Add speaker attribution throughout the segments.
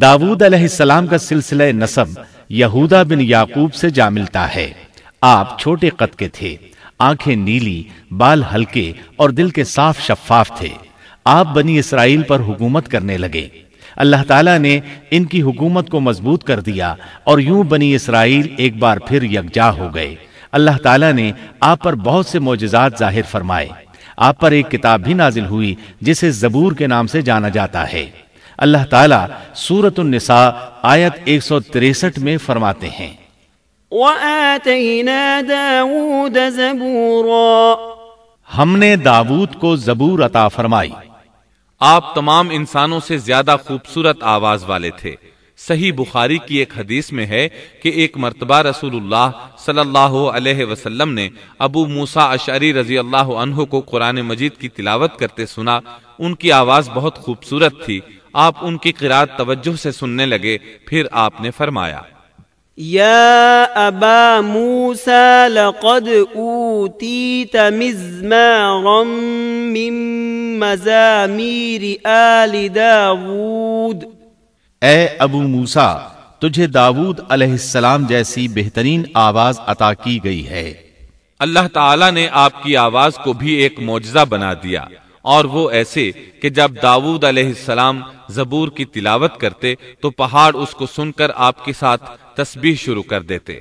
Speaker 1: داود علیہ السلام کا سلسلہ نصب یہودا بن یعقوب سے جا ملتا ہے آپ چھوٹے قد کے تھے آنکھیں نیلی بال ہلکے اور دل کے صاف شفاف تھے آپ بنی اسرائیل پر حکومت کرنے لگے اللہ تعالیٰ نے ان کی حکومت کو مضبوط کر دیا اور یوں بنی اسرائیل ایک بار پھر یکجا ہو گئے اللہ تعالیٰ نے آپ پر بہت سے معجزات ظاہر فرمائے آپ پر ایک کتاب بھی نازل ہوئی جسے زبور کے نام سے جانا جاتا ہے اللہ تعالیٰ سورت النساء آیت 163 میں فرماتے ہیں
Speaker 2: وَآتَيْنَا دَاوُودَ زَبُورًا
Speaker 1: ہم نے داوود کو زبور عطا فرمائی
Speaker 3: آپ تمام انسانوں سے زیادہ خوبصورت آواز والے تھے صحیح بخاری کی ایک حدیث میں ہے کہ ایک مرتبہ رسول اللہ صلی اللہ علیہ وسلم نے ابو موسا اشعری رضی اللہ عنہ کو قرآن مجید کی تلاوت کرتے سنا ان کی آواز بہت خوبصورت تھی آپ ان کی قرآن توجہ سے سننے لگے پھر آپ نے فرمایا
Speaker 2: یا ابا لقد اوتیت من مزامیر آل داود اے ابو موسا تجھے داود
Speaker 1: علیہ السلام جیسی بہترین آواز عطا کی گئی ہے
Speaker 2: اللہ تعالی
Speaker 3: نے آپ کی آواز کو بھی ایک معجزہ بنا دیا اور وہ ایسے کہ جب داود علیہ السلام زبور کی تلاوت کرتے تو پہاڑ اس کو سن کر آپ کے ساتھ تسبیح شروع کر دیتے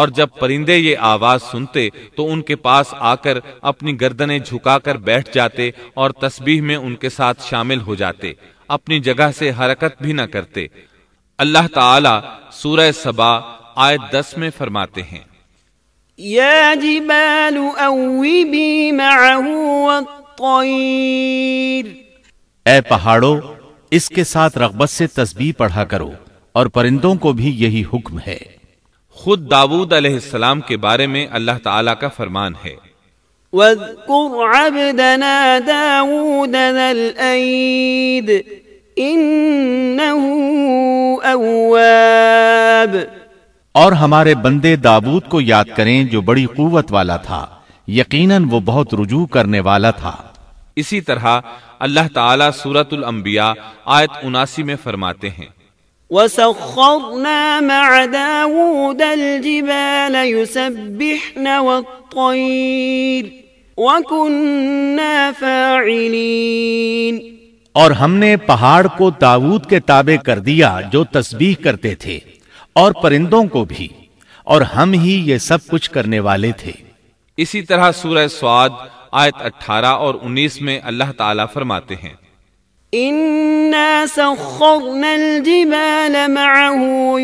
Speaker 3: اور جب پرندے یہ آواز سنتے تو ان کے پاس آ کر اپنی گردنیں جھکا کر بیٹھ جاتے اور تسبیح میں ان کے ساتھ شامل ہو جاتے اپنی جگہ سے حرکت بھی نہ کرتے اللہ تعالی سورہ سبا آئے دس میں فرماتے ہیں
Speaker 1: اے پہاڑوں اس کے ساتھ رغبت سے تسبیح پڑھا کرو اور پرندوں کو بھی یہی حکم
Speaker 3: ہے خود داود علیہ السلام کے بارے میں اللہ تعالی کا فرمان ہے
Speaker 2: عَبْدَنَا الْأَيْدِ
Speaker 1: اور ہمارے بندے داوود کو یاد کریں جو بڑی قوت والا تھا یقیناً وہ بہت رجوع کرنے والا تھا
Speaker 3: اسی طرح اللہ تعالی سورت الانبیاء آیت اناسی میں فرماتے ہیں
Speaker 2: وَسَخَّرْنَا مَعَ دَاوُودَ الْجِبَالَ يُسَبِّحْنَ وَالطَّيْرِ وَكُنَّا فَاعِلِينَ اور ہم
Speaker 1: نے پہاڑ کو داوود کے تابع کر دیا جو تسبیح کرتے تھے اور پرندوں کو بھی اور ہم ہی یہ سب کچھ کرنے والے تھے
Speaker 3: اسی طرح سورہ سواد آیت اٹھارہ اور انیس میں اللہ تعالیٰ فرماتے ہیں
Speaker 2: له الحو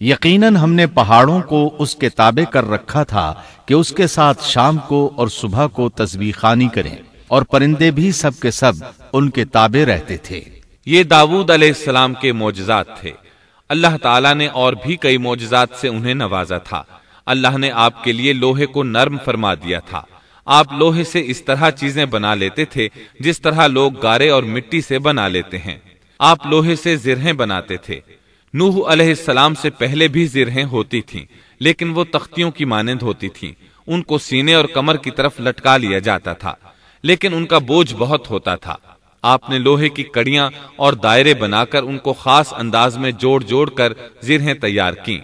Speaker 1: یقیناً ہم نے پہاڑوں کو اس کے تابع کر رکھا تھا کہ اس کے ساتھ شام کو اور صبح کو تصویر خانی کریں اور پرندے بھی سب کے سب ان کے تابع رہتے تھے
Speaker 3: یہ داود علیہ السلام کے معجزات تھے اللہ تعالیٰ نے اور بھی کئی موجزات سے انہیں نوازا تھا اللہ نے آپ آپ کے لیے لوہے لوہے کو نرم فرما دیا تھا سے اس طرح چیزیں بنا لیتے تھے جس طرح لوگ گارے اور مٹی سے بنا لیتے ہیں آپ لوہے سے زرہیں بناتے تھے نوح علیہ السلام سے پہلے بھی زرہیں ہوتی تھی لیکن وہ تختیوں کی مانند ہوتی تھی ان کو سینے اور کمر کی طرف لٹکا لیا جاتا تھا لیکن ان کا بوجھ بہت ہوتا تھا آپ نے لوہے کی کڑیاں اور دائرے بنا کر ان کو خاص انداز میں جوڑ جوڑ کر زرہیں تیار کیں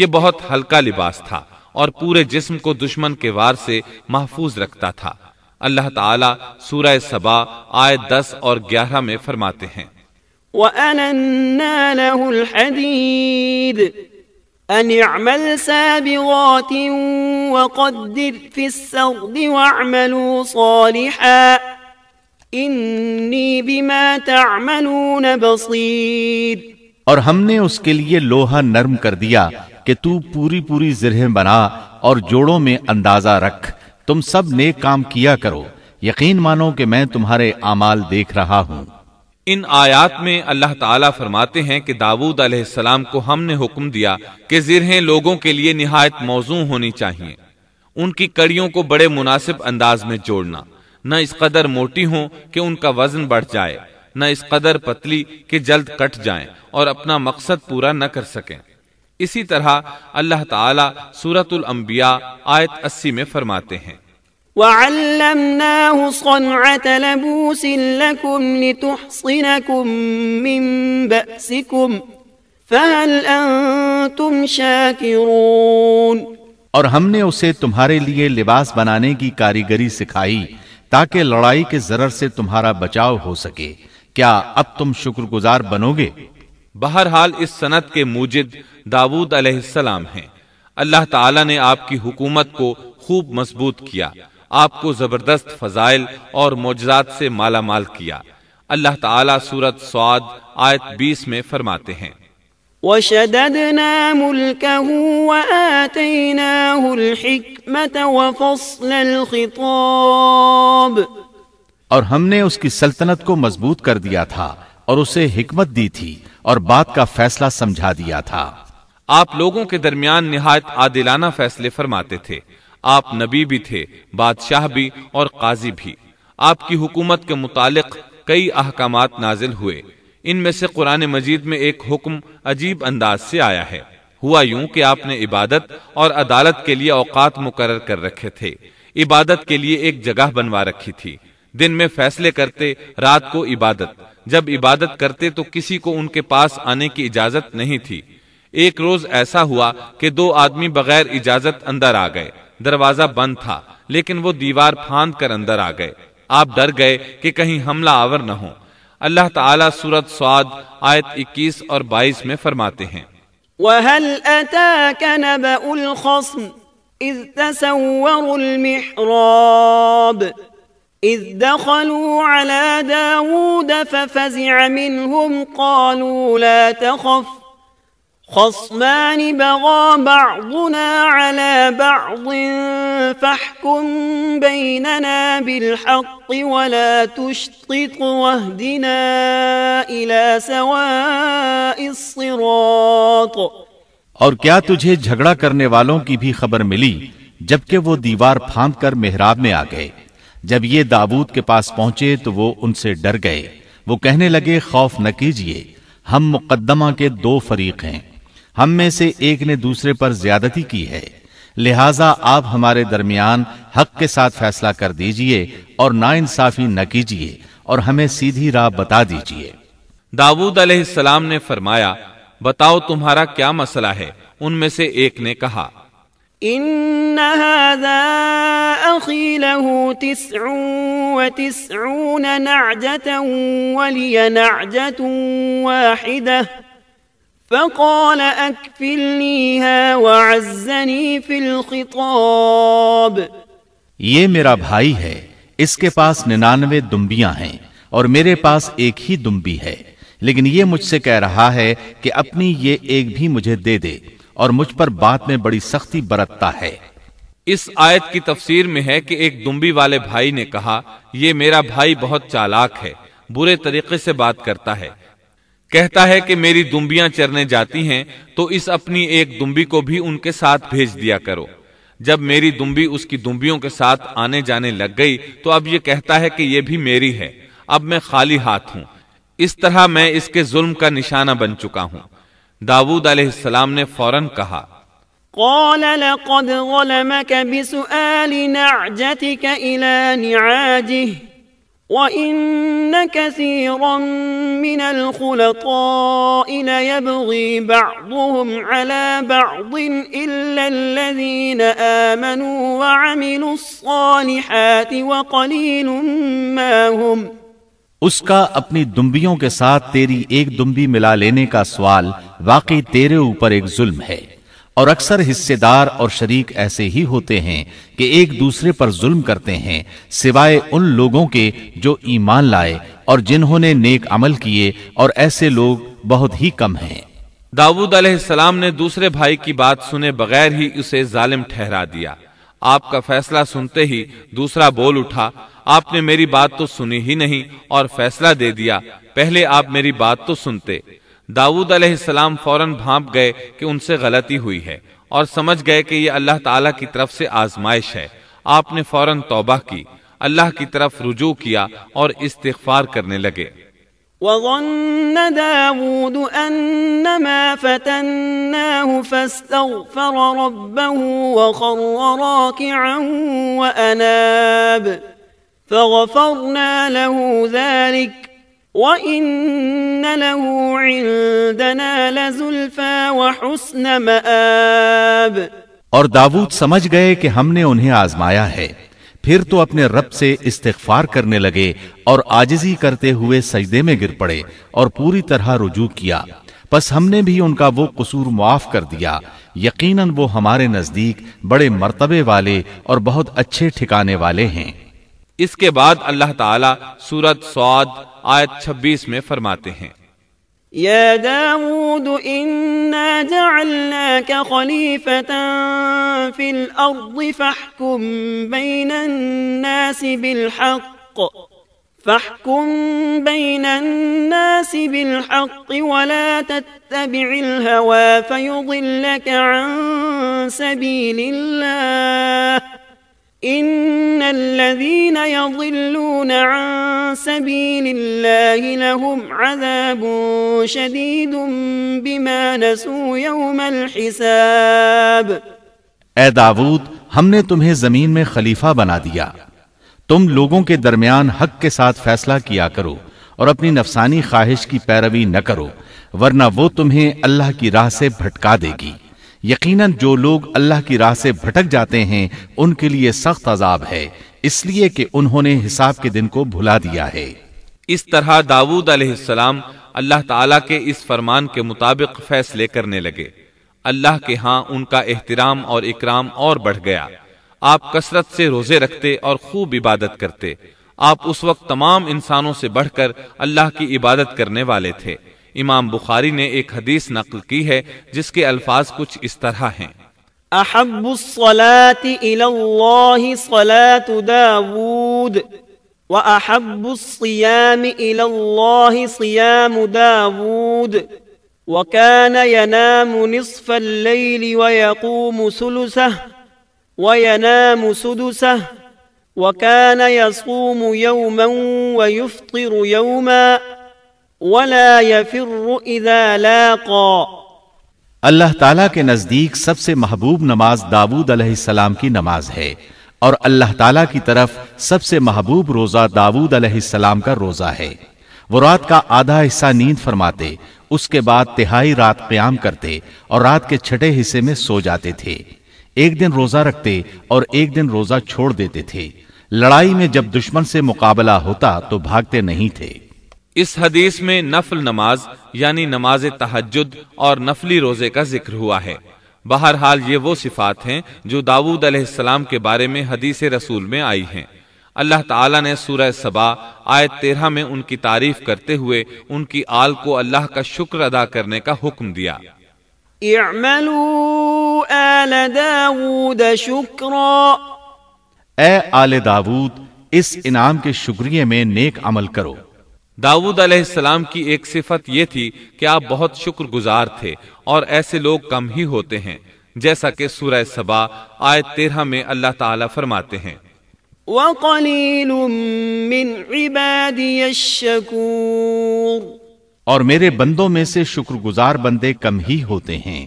Speaker 3: یہ بہت ہلکا لباس تھا اور پورے جسم کو دشمن کے وار سے محفوظ رکھتا تھا اللہ تعالیٰ سورہ سبا آئے دس اور گیارہ میں فرماتے ہیں
Speaker 2: وَأَنَنَّا لَهُ الْحَدِيدِ اعمل سابغات وقدر في السرد واعملوا صالحا بما تعملون بصير
Speaker 1: اور ہم نے اس کے لیے لوہا نرم کر دیا کہ تو پوری پوری زرہ بنا اور جوڑوں میں اندازہ رکھ تم سب نیک کام کیا کرو یقین مانو کہ میں تمہارے اعمال دیکھ رہا ہوں
Speaker 3: ان آیات میں اللہ تعالیٰ فرماتے ہیں کہ داود علیہ السلام کو ہم نے حکم دیا کہ زرہیں لوگوں کے لیے نہایت موزوں ہونی چاہیے ان کی کڑیوں کو بڑے مناسب انداز میں جوڑنا نہ اس قدر موٹی ہوں کہ ان کا وزن بڑھ جائے نہ اس قدر پتلی کہ جلد کٹ جائیں اور اپنا مقصد پورا نہ کر سکیں اسی طرح اللہ تعالیٰ سورت الانبیاء آیت اسی میں فرماتے ہیں
Speaker 2: وعلمناه صنعة لبوس لكم لتحصنكم من بأسكم فهل أنتم شاكرون
Speaker 1: اور ہم نے اسے تمہارے لیے لباس بنانے کی کاریگری سکھائی تاکہ لڑائی کے ضرر سے تمہارا بچاؤ ہو سکے کیا اب تم شکر گزار بنو گے
Speaker 3: بہرحال اس سنت کے موجد داود علیہ السلام ہیں اللہ تعالیٰ نے آپ کی حکومت کو خوب مضبوط کیا آپ کو زبردست فضائل اور معجزات سے مالا مال کیا اللہ تعالیٰ سورت سعاد آیت بیس میں فرماتے ہیں
Speaker 2: وَشَدَدْنَا مُلْكَهُ وَآتَيْنَاهُ الْحِكْمَةَ وَفَصْلَ الْخِطَابِ
Speaker 1: اور ہم نے اس کی سلطنت کو مضبوط کر دیا تھا اور اسے حکمت دی تھی اور بات کا فیصلہ سمجھا دیا تھا
Speaker 3: آپ لوگوں کے درمیان نہایت عادلانہ فیصلے فرماتے تھے آپ نبی بھی تھے بادشاہ بھی اور قاضی بھی آپ کی حکومت کے متعلق کئی احکامات نازل ہوئے ان میں سے قرآن مجید میں ایک حکم عجیب انداز سے آیا ہے ہوا یوں کہ آپ نے عبادت اور عدالت کے لیے اوقات مقرر کر رکھے تھے عبادت کے لیے ایک جگہ بنوا رکھی تھی دن میں فیصلے کرتے رات کو عبادت جب عبادت کرتے تو کسی کو ان کے پاس آنے کی اجازت نہیں تھی ایک روز ایسا ہوا کہ دو آدمی بغیر اجازت اندر آ گئے دروازہ بند تھا لیکن وہ دیوار پھاند کر اندر آ گئے آپ ڈر گئے کہ کہیں حملہ آور نہ ہو اللہ تعالیٰ سورت سواد آیت اکیس اور بائیس میں فرماتے ہیں
Speaker 2: وَهَلْ أَتَاكَ نَبَأُ الْخَصْمِ إِذْ تَسَوَّرُوا الْمِحْرَابِ إِذْ دَخَلُوا عَلَى دَاوُودَ فَفَزِعَ مِنْهُمْ قَالُوا لَا تَخَفْ خصمان بغى بعضنا على بعض فاحكم بيننا بالحق ولا تشطط واهدنا إلى سواء الصراط
Speaker 1: اور کیا تجھے جھگڑا کرنے والوں کی بھی خبر ملی جبکہ وہ دیوار پھاند کر محراب میں آ گئے جب یہ داوود کے پاس پہنچے تو وہ ان سے ڈر گئے وہ کہنے لگے خوف نہ کیجئے ہم مقدمہ کے دو فریق ہیں ہم میں سے ایک نے دوسرے پر زیادتی کی ہے لہٰذا آپ ہمارے درمیان حق کے ساتھ فیصلہ کر دیجئے اور نا انصافی نہ کیجئے اور ہمیں سیدھی راہ بتا دیجئے
Speaker 3: داود علیہ السلام نے فرمایا بتاؤ تمہارا کیا مسئلہ ہے ان میں سے ایک نے کہا
Speaker 2: فقال الخطاب
Speaker 1: یہ میرا بھائی ہے اس کے پاس ننانوے دمبیاں ہیں اور میرے پاس ایک ہی دمبی ہے لیکن یہ مجھ سے کہہ رہا ہے کہ اپنی یہ ایک بھی مجھے دے دے اور مجھ پر بات میں بڑی سختی برتتا ہے
Speaker 3: اس آیت کی تفسیر میں ہے کہ ایک دمبی والے بھائی نے کہا یہ میرا بھائی بہت چالاک ہے برے طریقے سے بات کرتا ہے کہتا ہے کہ میری دمبیاں تو اس اپنی ایک دمبی کو بھی ان کے ساتھ بھیج دیا کرو جب میری اس کی دمبیوں کے ساتھ آنے جانے لگ گئی تو اب یہ کہتا ہے کہ یہ بھی میری ہے اب میں خالی ہاتھ ہوں اس طرح میں اس کے ظلم کا نشانہ بن چکا ہوں داود علیہ السلام نے فوراً کہا
Speaker 2: قال لقد بسؤال نعجتك نعاجه وإن كثيرا من الخلطاء ليبغي بعضهم على بعض إلا الذين آمنوا وعملوا الصالحات
Speaker 1: وقليل ما هم کا اپنی دنبیوں کے ساتھ تیری ایک دنبی ملا لینے کا سوال واقعی تیرے اوپر ایک ظلم ہے اور اکثر حصے دار اور شریک ایسے ہی ہوتے ہیں کہ ایک دوسرے پر ظلم کرتے ہیں سوائے ان لوگوں کے جو ایمان لائے اور جنہوں نے نیک عمل کیے اور ایسے لوگ بہت ہی کم
Speaker 3: ہیں داود علیہ السلام نے دوسرے بھائی کی بات سنے بغیر ہی اسے ظالم ٹھہرا دیا آپ کا فیصلہ سنتے ہی دوسرا بول اٹھا آپ نے میری بات تو سنی ہی نہیں اور فیصلہ دے دیا پہلے آپ میری بات تو سنتے داود علیہ السلام فوراً بھانپ گئے کہ ان سے غلطی ہوئی ہے اور سمجھ گئے کہ یہ اللہ تعالیٰ کی طرف سے آزمائش ہے آپ نے فوراً توبہ کی اللہ کی طرف رجوع کیا اور استغفار کرنے لگے
Speaker 2: وظن داود انما فتناہ فاستغفر ربہ وخر راکعا واناب فغفرنا لہو ذالک
Speaker 1: اور داوود سمجھ گئے کہ ہم نے انہیں آزمایا ہے پھر تو اپنے رب سے استغفار کرنے لگے اور آجزی کرتے ہوئے سجدے میں گر پڑے اور پوری طرح رجوع کیا پس ہم نے بھی ان کا وہ قصور معاف کر دیا یقیناً وہ ہمارے نزدیک بڑے مرتبے والے اور بہت اچھے ٹھکانے والے ہیں
Speaker 3: کے بعد اللہ تعالی سورة सौद آیت 26 میں فرماتے ہیں
Speaker 2: يا داود إنا جعلناك خليفة في الأرض فاحكم بين الناس بالحق فاحكم بين الناس بالحق ولا تتبع الهوى فيضلك عن سبيل الله ان الذين يضلون عن سبيل الله لهم عذاب شديد بما نسوا يوم الحساب
Speaker 1: اے ہم نے تمہیں زمین میں خلیفہ بنا دیا تم لوگوں کے درمیان حق کے ساتھ فیصلہ کیا کرو اور اپنی نفسانی خواہش کی پیروی نہ کرو ورنہ وہ تمہیں اللہ کی راہ سے بھٹکا دے گی یقیناً جو لوگ اللہ کی راہ سے بھٹک جاتے ہیں ان کے لیے سخت عذاب ہے اس لیے کہ انہوں نے حساب کے دن کو بھلا
Speaker 3: دیا ہے اس طرح داود علیہ السلام اللہ تعالیٰ کے اس فرمان کے مطابق فیصلے کرنے لگے اللہ کے ہاں ان کا احترام اور اکرام اور بڑھ گیا آپ کثرت سے روزے رکھتے اور خوب عبادت کرتے آپ اس وقت تمام انسانوں سے بڑھ کر اللہ کی عبادت کرنے والے تھے بخاری نے ایک حدیث نقل کی ہے جس کے الفاظ کچھ اس طرح ہیں
Speaker 2: أحب الصلاة إلى الله صلاة داود وأحب الصيام إلى الله صيام داود وكان ينام نصف الليل ويقوم ثلثه وينام سدسه وكان يصوم يوما ويفطر يوما ولا يفر اذا لاقا
Speaker 1: اللہ تعالیٰ کے نزدیک سب سے محبوب نماز داود علیہ السلام کی نماز ہے اور اللہ تعالیٰ کی طرف سب سے محبوب روزہ داود علیہ السلام کا روزہ ہے وہ رات کا آدھا حصہ نیند فرماتے اس کے بعد تہائی رات قیام کرتے اور رات کے چھٹے حصے میں سو جاتے تھے ایک دن روزہ رکھتے اور ایک دن روزہ چھوڑ دیتے تھے لڑائی میں جب دشمن سے مقابلہ ہوتا تو بھاگتے نہیں تھے
Speaker 3: اس حدیث میں نفل نماز یعنی نماز تحجد اور نفلی روزے کا ذکر ہوا ہے بہرحال یہ وہ صفات ہیں جو داود علیہ السلام کے بارے میں حدیث رسول میں آئی ہیں اللہ تعالیٰ نے سورہ صبا آئے تیرہ میں ان کی تعریف کرتے ہوئے ان کی آل کو اللہ کا شکر ادا کرنے کا حکم دیا
Speaker 2: اعملوا آل داود شکرا
Speaker 1: اے آل داود اس انعام کے شکریہ میں نیک عمل کرو
Speaker 3: داود علیہ السلام کی ایک صفت یہ تھی کہ آپ بہت شکر گزار تھے اور ایسے لوگ کم ہی ہوتے ہیں جیسا کہ سورہ سبا آئے تیرہ میں اللہ تعالیٰ فرماتے ہیں
Speaker 1: اور میرے بندوں میں سے شکر گزار بندے
Speaker 3: کم ہی ہوتے ہیں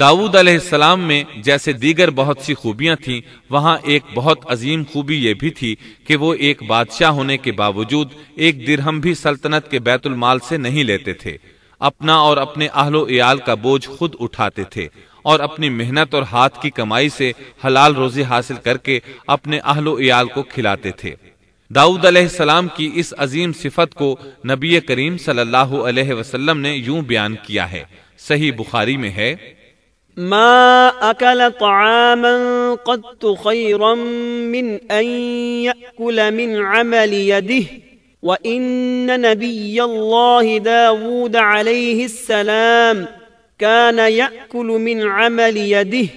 Speaker 3: داود علیہ السلام میں جیسے دیگر بہت سی خوبیاں تھیں وہاں ایک بہت عظیم خوبی یہ بھی تھی کہ وہ ایک بادشاہ ہونے کے باوجود ایک درہم بھی سلطنت کے بیت المال سے نہیں لیتے تھے اپنا اور اپنے اہل و عیال کا بوجھ خود اٹھاتے تھے اور اپنی محنت اور ہاتھ کی کمائی سے حلال روزی حاصل کر کے اپنے اہل و عیال کو کھلاتے تھے داؤد علیہ السلام کی اس عظیم صفت کو نبی کریم صلی اللہ علیہ وسلم نے یوں بیان کیا ہے صحیح بخاری میں ہے
Speaker 2: ما أكل طعاما قد تخيرا من أن يأكل من عمل يده وإن نبي الله داود عليه السلام كان يأكل من عمل يده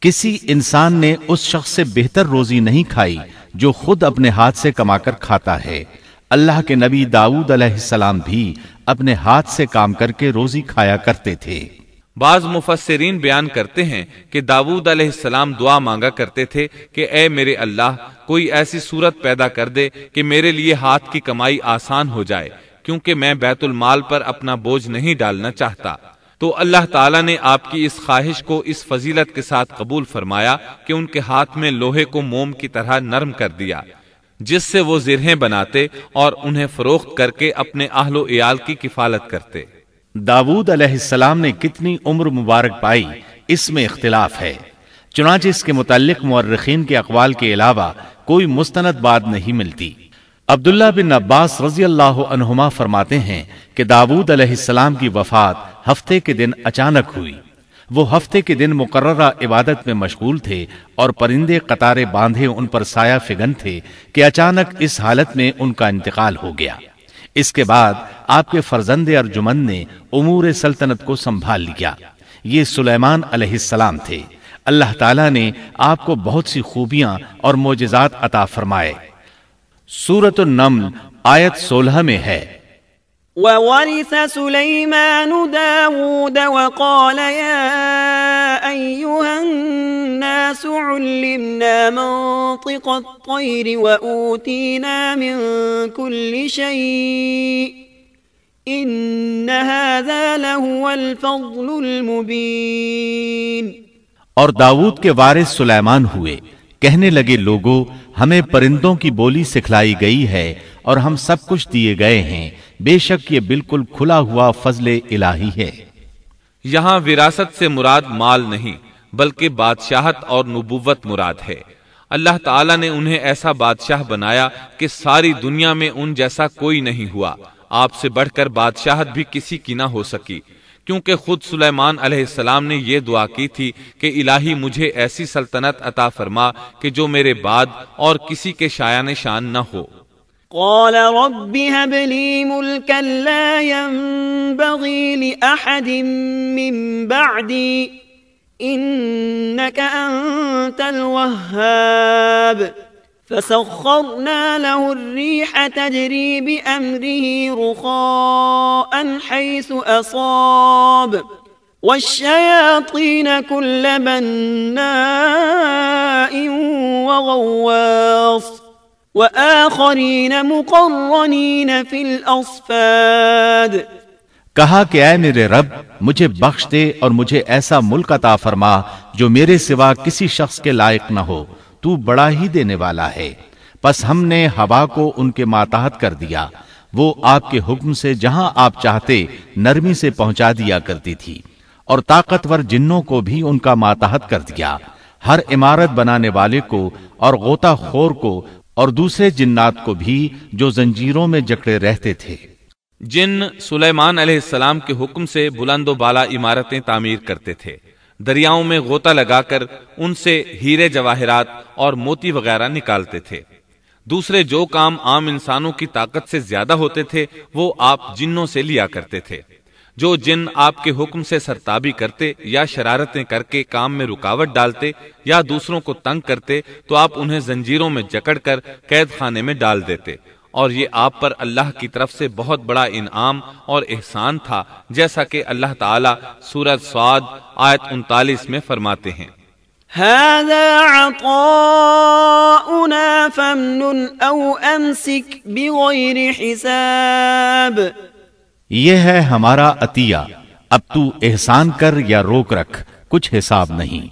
Speaker 1: کسی انسان نے اس شخص سے بہتر روزی نہیں کھائی جو خود اپنے ہاتھ سے کما کر کھاتا ہے اللہ کے نبی داود علیہ السلام بھی اپنے ہاتھ سے کام کر کے روزی کھایا
Speaker 3: کرتے تھے بعض مفسرین بیان کرتے ہیں کہ داود علیہ السلام دعا مانگا کرتے تھے کہ اے میرے اللہ کوئی ایسی صورت پیدا کر دے کہ میرے لیے ہاتھ کی کمائی آسان ہو جائے کیونکہ میں بیت المال پر اپنا بوجھ نہیں ڈالنا چاہتا تو اللہ تعالیٰ نے آپ کی اس خواہش کو اس فضیلت کے ساتھ قبول فرمایا کہ ان کے ہاتھ میں لوہے کو موم کی طرح نرم کر دیا جس سے وہ زرہیں بناتے اور انہیں فروخت کر کے اپنے اہل و عیال کی کفالت کرتے
Speaker 1: داود علیہ السلام نے کتنی عمر مبارک پائی اس میں اختلاف ہے چنانچہ اس کے متعلق مورخین کے اقوال کے علاوہ کوئی مستند بات نہیں ملتی عبداللہ بن عباس رضی اللہ عنہما فرماتے ہیں کہ داود علیہ السلام کی وفات ہفتے کے دن اچانک ہوئی وہ ہفتے کے دن مقررہ عبادت میں مشغول تھے اور پرندے قطارے باندھے ان پر سایہ فگن تھے کہ اچانک اس حالت میں ان کا انتقال ہو گیا اس کے بعد آپ کے فرزند ارجمن نے امور سلطنت کو سنبھال لیا یہ سلیمان علیہ السلام تھے اللہ تعالیٰ نے آپ کو بہت سی خوبیاں اور موجزات عطا فرمائے سورت النمل آیت سولہ میں ہے
Speaker 2: وورث سليمان داود وقال يا أيها الناس علمنا منطق الطير وأوتينا من كل شيء إن هذا لهو الفضل المبين
Speaker 1: اور داود کے وارث سليمان ہوئے کہنے لگے لوگو ہمیں پرندوں کی بولی سکھلائی گئی ہے اور ہم سب کچھ دیے گئے ہیں بے شک یہ بالکل کھلا ہوا فضل الہی ہے
Speaker 3: یہاں وراثت سے مراد مال نہیں بلکہ بادشاہت اور نبوت مراد ہے اللہ تعالیٰ نے انہیں ایسا بادشاہ بنایا کہ ساری دنیا میں ان جیسا کوئی نہیں ہوا آپ سے بڑھ کر بادشاہت بھی کسی کی نہ ہو سکی کیونکہ خود سلیمان علیہ السلام نے یہ دعا کی تھی کہ الہی مجھے ایسی سلطنت عطا فرما کہ جو میرے بعد اور کسی کے شایان شان نہ ہو
Speaker 2: قال رب هب لي ملكا لا ينبغي لأحد من بعدي إنك أنت الوهاب فسخرنا له الريح تجري بأمره رخاء حيث أصاب والشياطين كل بناء وغواص وآخرين مقرنين في الأصفاد
Speaker 1: کہا کہ اے میرے رب مجھے بخش دے اور مجھے ایسا ملک عطا فرما جو میرے سوا کسی شخص کے لائق نہ ہو تو بڑا ہی دینے والا ہے پس ہم نے ہوا کو ان کے ماتحت کر دیا وہ آپ کے حکم سے جہاں آپ چاہتے نرمی سے پہنچا دیا کرتی تھی اور طاقتور جنوں کو بھی ان کا ماتحت کر دیا ہر عمارت بنانے والے کو اور غوطہ خور کو اور دوسرے جنات کو بھی جو زنجیروں میں جکڑے رہتے تھے
Speaker 3: جن سلیمان علیہ السلام کے حکم سے بلند و بالا عمارتیں تعمیر کرتے تھے دریاؤں میں غوطہ لگا کر ان سے ہیرے جواہرات اور موتی وغیرہ نکالتے تھے دوسرے جو کام عام انسانوں کی طاقت سے زیادہ ہوتے تھے وہ آپ جنوں سے لیا کرتے تھے جو جن آپ کے حکم سے سرتابی کرتے یا شرارتیں کر کے کام میں رکاوٹ ڈالتے یا دوسروں کو تنگ کرتے تو آپ انہیں زنجیروں میں جکڑ کر قید خانے میں ڈال دیتے اور یہ آپ پر اللہ کی طرف سے بہت بڑا انعام اور احسان تھا جیسا کہ اللہ تعالیٰ سورج سعد آیت انتالیس میں فرماتے ہیں
Speaker 2: فمن او حساب
Speaker 1: یہ ہے ہمارا عطیہ اب تو احسان کر یا روک رکھ کچھ حساب نہیں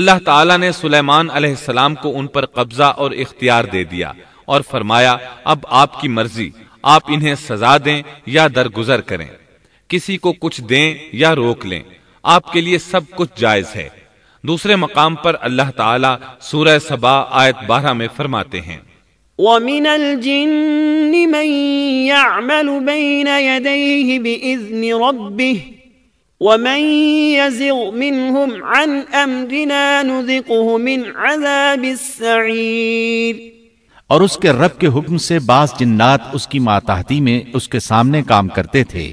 Speaker 3: اللہ تعالیٰ نے سلیمان علیہ السلام کو ان پر قبضہ اور اختیار دے دیا اور فرمایا اب آپ کی مرضی آپ انہیں سزا دیں یا درگزر کریں کسی کو کچھ دیں یا روک لیں آپ کے لیے سب کچھ جائز ہے دوسرے مقام پر اللہ تعالیٰ سورہ سبا آیت بارہ میں فرماتے ہیں
Speaker 2: وَمِنَ الْجِنِّ مَنْ يَعْمَلُ بَيْنَ يَدَيْهِ بِإِذْنِ رَبِّهِ وَمَنْ يَزِغْ مِنْهُمْ عَنْ أَمْدِنَا نُذِقُهُ مِنْ عَذَابِ السَّعِيرِ
Speaker 1: اور اس کے رب کے حکم سے بعض جنات اس کی ماتحتی میں اس کے سامنے کام کرتے تھے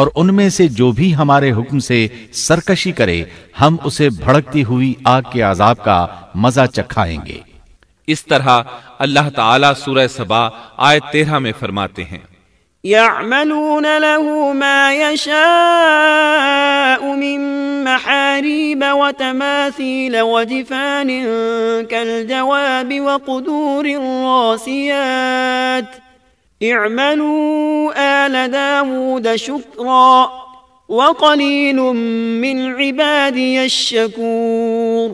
Speaker 1: اور ان میں سے جو بھی ہمارے حکم سے سرکشی کرے ہم اسے بھڑکتی ہوئی آگ کے عذاب کا مزہ
Speaker 3: چکھائیں گے اس طرح اللہ تعالی سورہ سبا آیت تیرہ میں فرماتے ہیں
Speaker 2: يعملون له ما يشاء من محاريب وتماثيل وجفان كالجواب وقدور الراسيات اعملوا آل داود شكرا وقليل من عبادي الشكور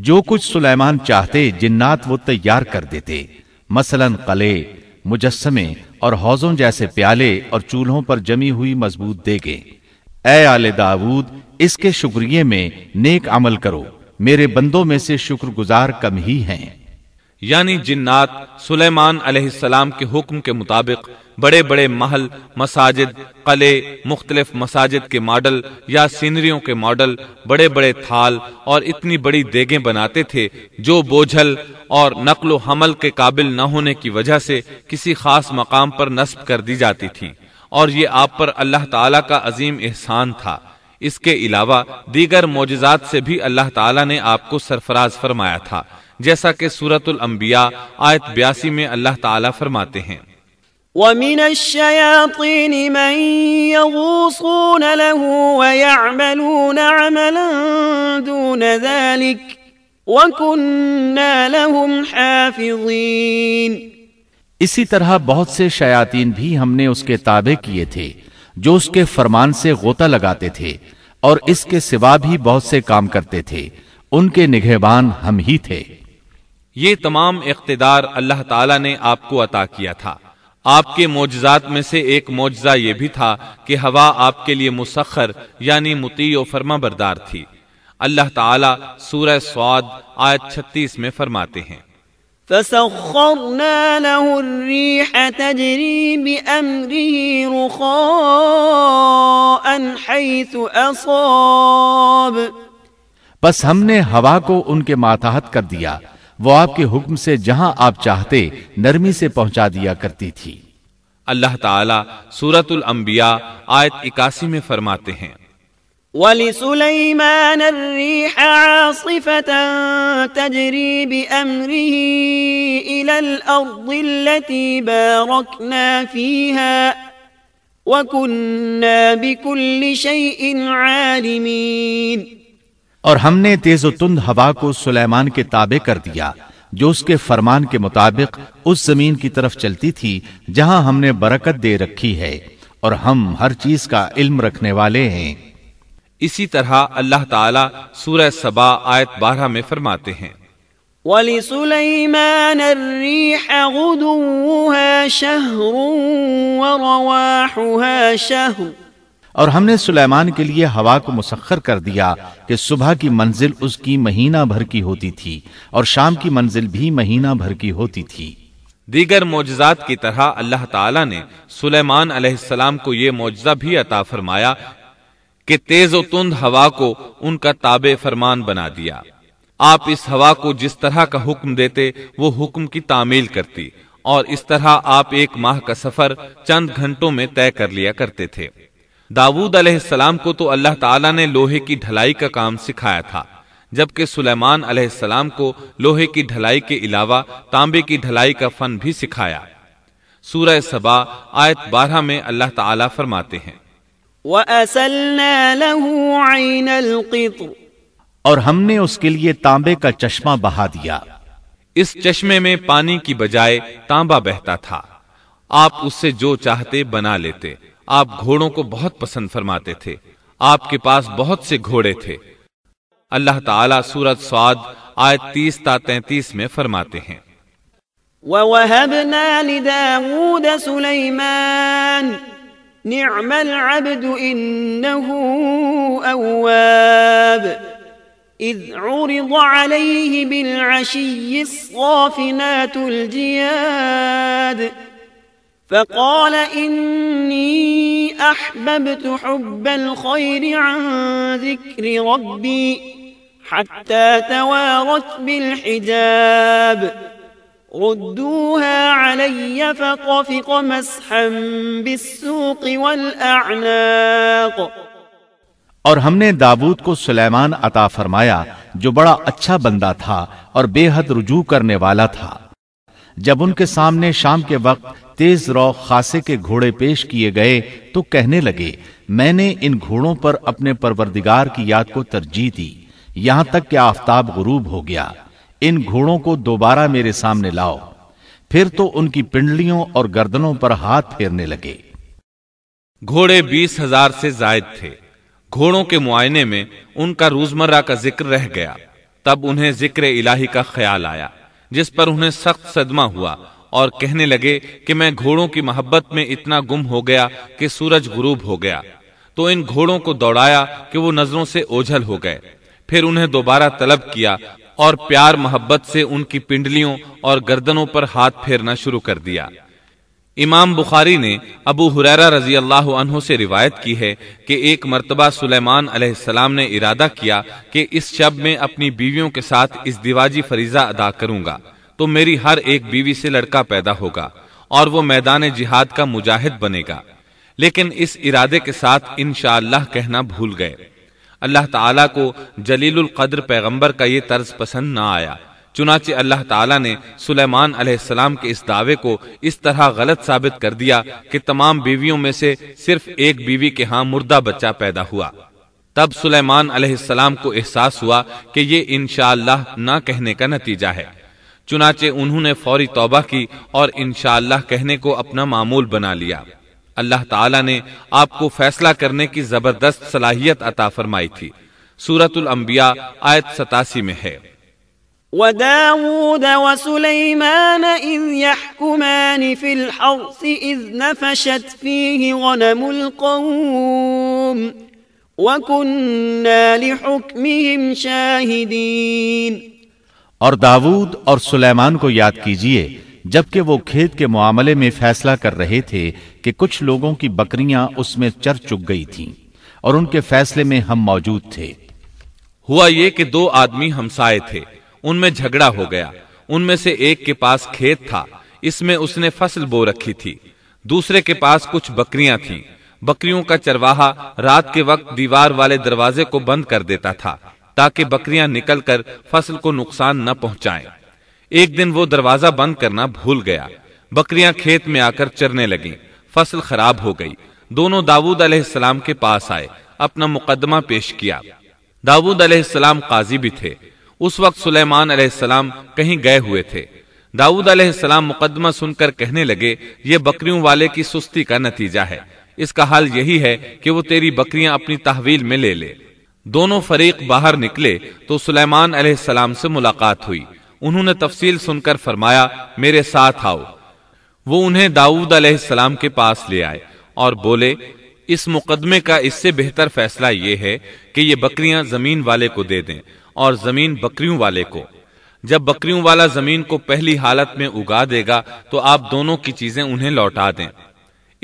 Speaker 1: جو کچھ سلیمان چاہتے جنات وہ تیار کر دیتے مثلا قلے مجسمے اور حوضوں جیسے پیالے اور چولہوں پر جمی ہوئی مضبوط دے گے اے آل داود اس کے شکریہ میں نیک عمل کرو میرے بندوں میں سے شکر گزار کم ہی ہیں
Speaker 3: یعنی جنات سلیمان علیہ السلام کے حکم کے مطابق بڑے بڑے محل مساجد قلعے مختلف مساجد کے ماڈل یا سینریوں کے ماڈل بڑے بڑے تھال اور اتنی بڑی دیگیں بناتے تھے جو بوجھل اور نقل و حمل کے قابل نہ ہونے کی وجہ سے کسی خاص مقام پر نصب کر دی جاتی تھی اور یہ آپ پر اللہ تعالیٰ کا عظیم احسان تھا اس کے علاوہ دیگر معجزات سے بھی اللہ تعالیٰ نے آپ کو سرفراز فرمایا تھا جیسا کہ سورت الانبیاء آیت بیاسی میں اللہ تعالیٰ فرماتے ہیں
Speaker 2: وَمِنَ الشَّيَاطِينِ مَنْ يَغُوصُونَ لَهُ وَيَعْمَلُونَ عَمَلًا دُونَ ذَلِكَ وَكُنَّا لَهُمْ حَافِظِينَ اسی طرح بہت
Speaker 1: سے شیاطین بھی ہم نے اس کے تابع کیے تھے جو اس کے فرمان سے غوطہ لگاتے تھے اور اس کے سوا بھی بہت سے کام کرتے تھے ان کے نگہبان ہم ہی
Speaker 3: تھے یہ تمام اقتدار اللہ تعالیٰ نے آپ کو عطا کیا تھا آپ کے معجزات میں سے ایک معجزہ یہ بھی تھا کہ ہوا آپ کے لیے مسخر یعنی متی و فرما بردار تھی اللہ تعالیٰ سورہ سواد آیت چھتیس میں فرماتے ہیں
Speaker 2: فسخرنا له الريح تجري بأمره رخاء حيث أصاب
Speaker 1: بس ہم نے ہوا کو ان کے ماتحت کر دیا وہ آپ کے حکم سے جہاں آپ چاہتے نرمی سے پہنچا دیا کرتی تھی
Speaker 3: اللہ تعالی سورت الانبیاء آیت اکاسی میں فرماتے ہیں
Speaker 2: وَلِسُلَيْمَانَ الرِّيحَ عَاصِفَةً تَجْرِي بِأَمْرِهِ إِلَى الْأَرْضِ الَّتِي بَارَكْنَا فِيهَا وَكُنَّا بِكُلِّ شَيْءٍ عَالِمِينَ
Speaker 1: اور ہم نے تیز و تند ہوا کو سلیمان کے تابع کر دیا جو اس کے فرمان کے مطابق اس زمین کی طرف چلتی تھی جہاں ہم نے برکت دے رکھی ہے اور ہم ہر چیز کا علم رکھنے والے ہیں
Speaker 3: اسی طرح اللہ تعالی سورہ سبا آیت بارہ میں فرماتے ہیں
Speaker 2: وَلِسُلَيْمَانَ الرِّيحَ شَهْرٌ شَهْرٌ وَرَوَاحُهَا
Speaker 1: اور ہم نے سلیمان کے لیے ہوا کو مسخر کر دیا کہ صبح کی منزل اس کی مہینہ بھر کی ہوتی تھی اور شام کی منزل بھی مہینہ بھر کی ہوتی تھی
Speaker 3: دیگر معجزات کی طرح اللہ تعالیٰ نے سلیمان علیہ السلام کو یہ معجزہ بھی عطا فرمایا کہ تیز و تند ہوا کو ان کا تابع فرمان بنا دیا آپ اس ہوا کو جس طرح کا حکم دیتے وہ حکم کی تعمیل کرتی اور اس طرح آپ ایک ماہ کا سفر چند گھنٹوں میں طے کر لیا کرتے تھے داود علیہ السلام کو تو اللہ تعالیٰ نے لوہے کی ڈھلائی کا کام سکھایا تھا جبکہ سلیمان علیہ السلام کو لوہے کی ڈھلائی کے علاوہ تانبے کی ڈھلائی کا فن بھی سکھایا سورہ سبا آیت بارہ میں اللہ تعالیٰ فرماتے ہیں
Speaker 2: وَأَسَلْنَا لَهُ عَيْنَ
Speaker 1: اور ہم نے اس کے لیے تانبے کا چشمہ
Speaker 3: بہا دیا اس چشمے میں پانی کی بجائے تانبا بہتا تھا آپ اس سے جو چاہتے بنا لیتے آپ گھوڑوں کو بہت پسند فرماتے تھے آپ کے پاس بہت سے گھوڑے تھے اللہ تعالی سورت سواد آئے تا تینتیس میں فرماتے ہیں
Speaker 2: فقال إني أحببت حب الخير عن ذكر ربي حتى توارت بالحجاب ردوها علي فطفق مسحا بالسوق والأعناق
Speaker 1: और हमने दाऊद को सुलेमान अता फरमाया जो बड़ा अच्छा बंदा था और बेहद रुजू करने वाला था جب ان کے سامنے شام کے وقت تیز رو خاصے کے گھوڑے پیش کیے گئے تو کہنے لگے میں نے ان گھوڑوں پر اپنے پروردگار کی یاد کو ترجیح دی یہاں تک کہ آفتاب غروب ہو گیا ان گھوڑوں کو دوبارہ میرے سامنے لاؤ پھر تو ان کی پنڈلیوں اور گردنوں پر ہاتھ پھیرنے
Speaker 3: لگے گھوڑے بیس ہزار سے زائد تھے گھوڑوں کے معائنے میں ان کا روزمرہ کا ذکر رہ گیا تب انہیں ذکر الہی کا خیال آیا جس پر انہیں سخت صدمہ ہوا اور کہنے لگے کہ میں گھوڑوں کی محبت میں اتنا گم ہو گیا کہ سورج غروب ہو گیا تو ان گھوڑوں کو دوڑایا کہ وہ نظروں سے اوجھل ہو گئے پھر انہیں دوبارہ طلب کیا اور پیار محبت سے ان کی پنڈلیوں اور گردنوں پر ہاتھ پھیرنا شروع کر دیا امام بخاری نے ابو حریرا رضی اللہ عنہ سے روایت کی ہے کہ ایک مرتبہ سلیمان علیہ السلام نے ارادہ کیا کہ اس شب میں اپنی بیویوں کے ساتھ اس دیواجی فریضہ ادا کروں گا تو میری ہر ایک بیوی سے لڑکا پیدا ہوگا اور وہ میدان جہاد کا مجاہد بنے گا لیکن اس ارادے کے ساتھ انشاءاللہ اللہ کہنا بھول گئے اللہ تعالی کو جلیل القدر پیغمبر کا یہ طرز پسند نہ آیا چنانچہ اللہ تعالیٰ نے سلیمان علیہ السلام کے اس دعوے کو اس طرح غلط ثابت کر دیا کہ تمام بیویوں میں سے صرف ایک بیوی کے ہاں مردہ بچہ پیدا ہوا تب سلیمان علیہ السلام کو احساس ہوا کہ یہ انشاءاللہ اللہ نہ کہنے کا نتیجہ ہے چنانچہ انہوں نے فوری توبہ کی اور انشاءاللہ اللہ کہنے کو اپنا معمول بنا لیا اللہ تعالیٰ نے آپ کو فیصلہ کرنے کی زبردست صلاحیت عطا فرمائی تھی سورت الانبیاء آیت ستاسی میں ہے
Speaker 2: وداود وسليمان إذ يحكمان في الحرث إذ نفشت فيه غنم القوم وكنا لحكمهم شاهدين
Speaker 1: اور داود اور سلیمان کو یاد کیجئے جبکہ وہ کھیت کے معاملے میں فیصلہ کر رہے تھے کہ کچھ لوگوں کی بکریاں اس میں چر چک گئی تھیں اور ان کے فیصلے میں ہم موجود تھے
Speaker 3: ہوا یہ کہ دو آدمی ہمسائے تھے ان میں جھگڑا ہو گیا ان میں سے ایک کے پاس کھیت تھا اس میں اس نے فصل بو رکھی تھی دوسرے کے پاس کچھ بکریاں تھیں بکریوں کا چرواہا رات کے وقت دیوار والے دروازے کو بند کر دیتا تھا تاکہ بکریاں نکل کر فصل کو نقصان نہ پہنچائیں ایک دن وہ دروازہ بند کرنا بھول گیا بکریاں کھیت میں آ کر چرنے لگیں فصل خراب ہو گئی دونوں داود علیہ السلام کے پاس آئے اپنا مقدمہ پیش کیا داود علیہ السلام قاضی بھی تھے اس وقت سلیمان علیہ السلام کہیں گئے ہوئے تھے داود علیہ السلام مقدمہ سن کر کہنے لگے یہ بکریوں والے کی سستی کا نتیجہ ہے اس کا حال یہی ہے کہ وہ تیری بکریاں اپنی تحویل میں لے لے دونوں فریق باہر نکلے تو سلیمان علیہ السلام سے ملاقات ہوئی انہوں نے تفصیل سن کر فرمایا میرے ساتھ آؤ وہ انہیں داؤد علیہ السلام کے پاس لے آئے اور بولے اس مقدمے کا اس سے بہتر فیصلہ یہ ہے کہ یہ بکریاں زمین والے کو دے دیں اور زمین بکریوں والے کو جب بکریوں والا زمین کو پہلی حالت میں اگا دے گا تو آپ دونوں کی چیزیں انہیں لوٹا دیں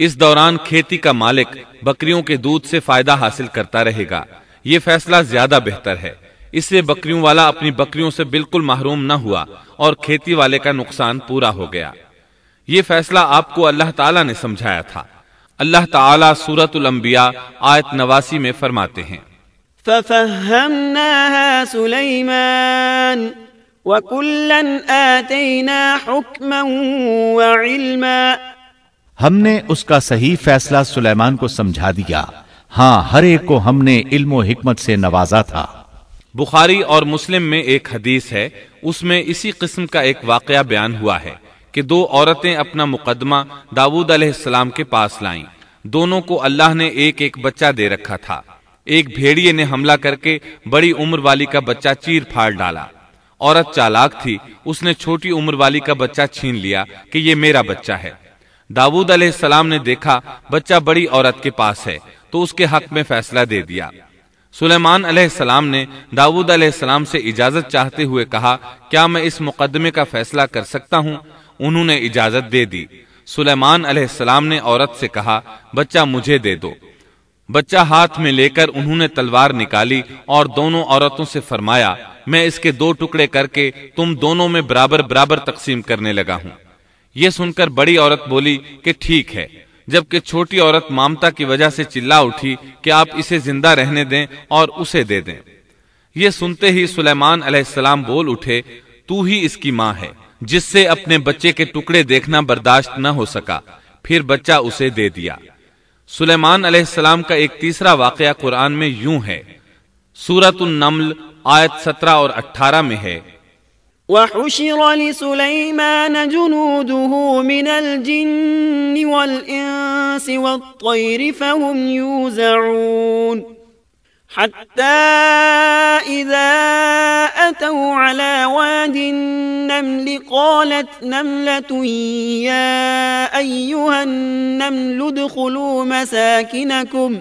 Speaker 3: اس دوران کھیتی کا مالک بکریوں کے دودھ سے فائدہ حاصل کرتا رہے گا یہ فیصلہ زیادہ بہتر ہے اس سے بکریوں والا اپنی بکریوں سے بالکل محروم نہ ہوا اور کھیتی والے کا نقصان پورا ہو گیا یہ فیصلہ آپ کو اللہ تعالیٰ نے سمجھایا تھا اللہ تعالیٰ سورت الانبیاء آیت نواسی میں فرماتے ہیں
Speaker 2: ففهمناها سلیمان وکلا آتینا حکما وعلما
Speaker 1: ہم نے اس کا صحیح فیصلہ سلیمان کو سمجھا دیا ہاں ہر ایک کو ہم نے علم و حکمت سے نوازا تھا
Speaker 3: بخاری اور مسلم میں ایک حدیث ہے اس میں اسی قسم کا ایک واقعہ بیان ہوا ہے کہ دو عورتیں اپنا مقدمہ داود علیہ السلام کے پاس لائیں دونوں کو اللہ نے ایک ایک بچہ دے رکھا تھا ایک بھیڑیے نے حملہ کر کے بڑی عمر والی کا بچہ چیر پھاڑ ڈالا عورت چالاک تھی اس نے چھوٹی عمر والی کا بچہ چھین لیا کہ یہ میرا بچہ ہے داود علیہ السلام نے دیکھا بچہ بڑی عورت کے پاس ہے تو اس کے حق میں فیصلہ دے دیا سلیمان علیہ السلام نے داود علیہ السلام سے اجازت چاہتے ہوئے کہا کیا میں اس مقدمے کا فیصلہ کر سکتا ہوں انہوں نے اجازت دے دی سلیمان علیہ السلام نے عورت سے کہا بچہ مجھے دے دو بچہ ہاتھ میں لے کر انہوں نے تلوار نکالی اور دونوں عورتوں سے فرمایا میں اس کے دو ٹکڑے کر کے تم دونوں میں برابر برابر تقسیم کرنے لگا ہوں یہ سن کر بڑی عورت بولی کہ ٹھیک ہے جبکہ چھوٹی عورت مامتا کی وجہ سے چلا اٹھی کہ آپ اسے زندہ رہنے دیں اور اسے دے دیں یہ سنتے ہی سلیمان علیہ السلام بول اٹھے تو ہی اس کی ماں ہے جس سے اپنے بچے کے ٹکڑے دیکھنا برداشت نہ ہو سکا پھر بچہ اسے دے دیا سلیمان علیہ السلام کا ایک تیسرا واقعہ قرآن میں یوں ہے سورت النمل آیت سترہ اور اٹھارہ میں ہے
Speaker 2: وحشر لسلیمان جنودہ من الجن والانس والطیر فہم یوزعون حتى إذا أتوا على واد النمل قالت نملة يا أيها النمل ادخلوا مساكنكم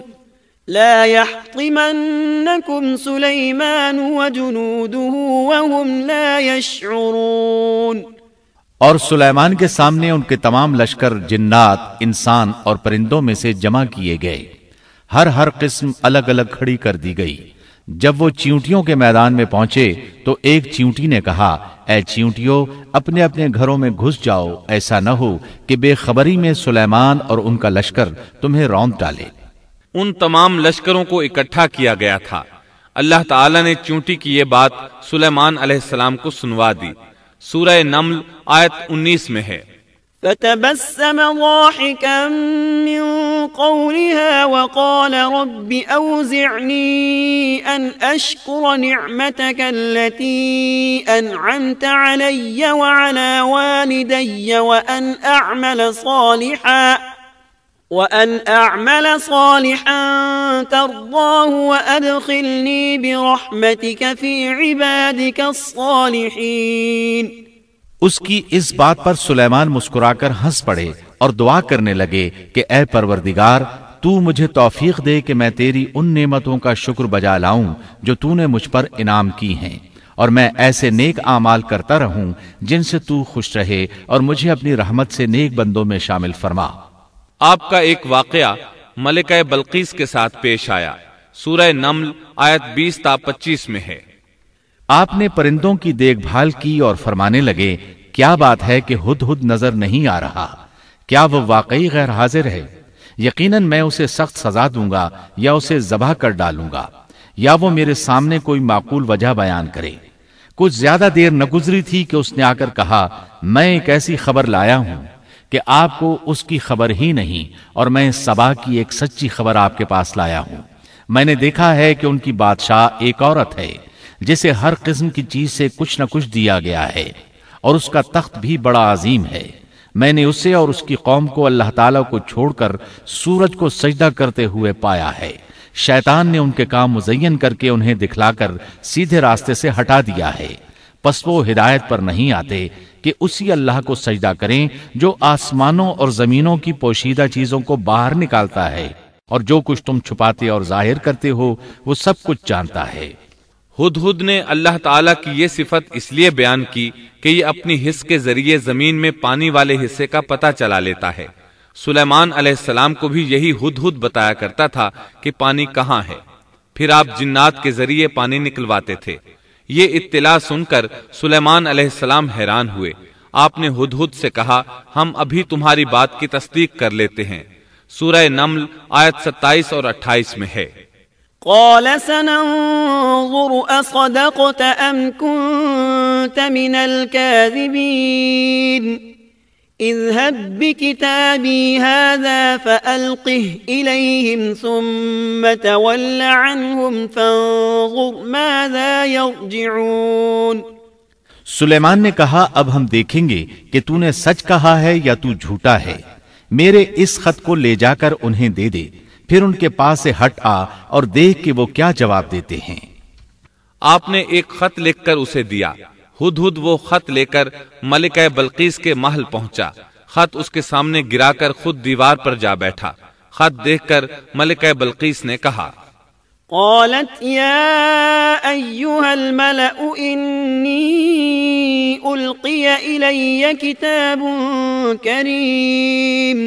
Speaker 2: لا يحطمنكم سليمان وجنوده وهم لا يشعرون
Speaker 1: और کے سامنے ان کے تمام لشکر جنات انسان اور پرندوں میں سے جمع کیے گئے ہر ہر قسم الگ الگ کھڑی کر دی گئی جب وہ چیونٹیوں کے میدان میں پہنچے تو ایک چیونٹی نے کہا اے اپنے اپنے گھروں میں گھس جاؤ ایسا نہ ہو کہ بے خبری میں سلیمان اور ان کا لشکر تمہیں رون ڈالے
Speaker 3: ان تمام لشکروں کو اکٹھا کیا گیا تھا اللہ تعالی نے چیونٹی کی یہ بات سلیمان علیہ السلام کو سنوا دی سورہ نمل آیت انیس میں ہے
Speaker 2: فتبسم ضاحكا من قولها وقال رب أوزعني أن أشكر نعمتك التي أنعمت علي وعلى والدي وأن أعمل صالحا وأن أعمل صالحا ترضاه وأدخلني برحمتك في عبادك الصالحين
Speaker 1: اس کی اس بات پر سلیمان مسکرا کر ہنس پڑے اور دعا کرنے لگے کہ اے پروردگار تو مجھے توفیق دے کہ میں تیری ان نعمتوں کا شکر بجا لاؤں جو تو نے مجھ پر انعام کی ہیں اور میں ایسے نیک اعمال کرتا رہوں جن سے تو خوش رہے اور مجھے اپنی رحمت سے نیک بندوں میں شامل فرما
Speaker 3: آپ کا ایک واقعہ ملکہ بلقیس کے ساتھ پیش آیا سورہ نمل آیت بیس تا پچیس میں ہے
Speaker 1: آپ نے پرندوں کی دیکھ بھال کی اور فرمانے لگے کیا بات ہے کہ ہد ہد نظر نہیں آ رہا کیا وہ واقعی غیر حاضر ہے یقیناً میں اسے سخت سزا دوں گا یا اسے ذبح کر ڈالوں گا یا وہ میرے سامنے کوئی معقول وجہ بیان کرے کچھ زیادہ دیر نہ گزری تھی کہ اس نے آ کر کہا میں ایک ایسی خبر لایا ہوں کہ آپ کو اس کی خبر ہی نہیں اور میں سبا کی ایک سچی خبر آپ کے پاس لایا ہوں میں نے دیکھا ہے کہ ان کی بادشاہ ایک عورت ہے جسے ہر قسم کی چیز سے کچھ نہ کچھ دیا گیا ہے اور اس کا تخت بھی بڑا عظیم ہے میں نے اسے اور اس کی قوم کو اللہ تعالیٰ کو چھوڑ کر سورج کو سجدہ کرتے ہوئے پایا ہے شیطان نے ان کے کام مزین کر کے انہیں دکھلا کر سیدھے راستے سے ہٹا دیا ہے پس وہ ہدایت پر نہیں آتے کہ اسی اللہ کو سجدہ کریں جو آسمانوں اور زمینوں کی پوشیدہ چیزوں کو باہر نکالتا ہے اور جو کچھ تم چھپاتے اور ظاہر کرتے ہو وہ سب کچھ جانتا ہے
Speaker 3: ہد ہد نے اللہ تعالیٰ کی یہ صفت اس لیے بیان کی کہ یہ اپنی حص کے ذریعے زمین میں پانی والے حصے کا پتہ چلا لیتا ہے سلیمان علیہ السلام کو بھی یہی ہد ہد بتایا کرتا تھا کہ پانی کہاں ہے پھر آپ جنات کے ذریعے پانی نکلواتے تھے یہ اطلاع سن کر سلیمان علیہ السلام حیران ہوئے آپ نے ہد ہد سے کہا ہم ابھی تمہاری بات کی تصدیق کر لیتے ہیں سورہ نمل آیت ستائیس اور اٹھائیس میں ہے
Speaker 2: قال سننظر أصدقت أم كنت من الكاذبين اذهب بكتابي هذا فألقه إليهم ثم تول عنهم فانظر ماذا يرجعون
Speaker 1: سليمان نے کہا اب ہم دیکھیں گے کہ تُو نے سچ کہا ہے یا تُو جھوٹا ہے میرے اس خط کو لے جا کر انہیں دے دے پھر ان کے پاس سے ہٹ آ اور دیکھ کہ وہ کیا جواب دیتے ہیں
Speaker 3: آپ نے ایک خط لکھ کر اسے دیا ہد ہد وہ خط لے کر ملکہ بلقیس کے محل پہنچا خط اس کے سامنے گرا کر خود دیوار پر جا بیٹھا خط دیکھ کر ملکہ بلقیس نے کہا
Speaker 2: قالت الملأ کریم